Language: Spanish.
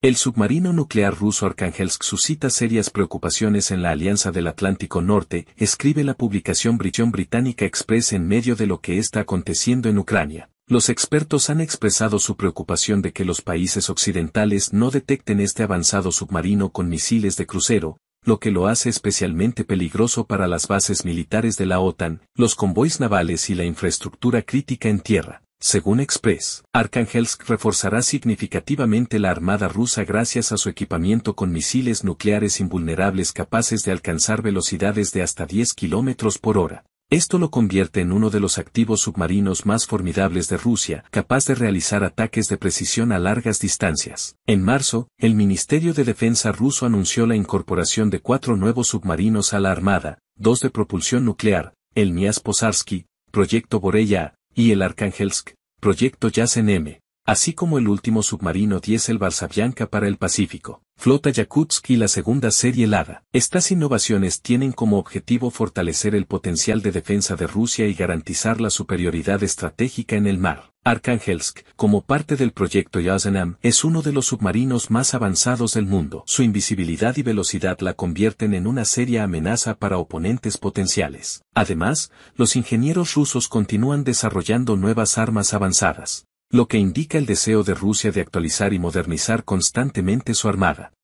El submarino nuclear ruso Arkhangelsk suscita serias preocupaciones en la Alianza del Atlántico Norte, escribe la publicación Brillón Británica Express en medio de lo que está aconteciendo en Ucrania. Los expertos han expresado su preocupación de que los países occidentales no detecten este avanzado submarino con misiles de crucero, lo que lo hace especialmente peligroso para las bases militares de la OTAN, los convoys navales y la infraestructura crítica en tierra. Según Express, Arkhangelsk reforzará significativamente la armada rusa gracias a su equipamiento con misiles nucleares invulnerables capaces de alcanzar velocidades de hasta 10 km por hora. Esto lo convierte en uno de los activos submarinos más formidables de Rusia, capaz de realizar ataques de precisión a largas distancias. En marzo, el Ministerio de Defensa ruso anunció la incorporación de cuatro nuevos submarinos a la Armada, dos de propulsión nuclear, el Nias Posarsky, Proyecto Boreya, y el Arkhangelsk, proyecto Yasen M, así como el último submarino diesel Barsabianca para el Pacífico. Flota Yakutsk y la segunda serie helada. Estas innovaciones tienen como objetivo fortalecer el potencial de defensa de Rusia y garantizar la superioridad estratégica en el mar. Arkhangelsk, como parte del proyecto Yazanam, es uno de los submarinos más avanzados del mundo. Su invisibilidad y velocidad la convierten en una seria amenaza para oponentes potenciales. Además, los ingenieros rusos continúan desarrollando nuevas armas avanzadas lo que indica el deseo de Rusia de actualizar y modernizar constantemente su armada.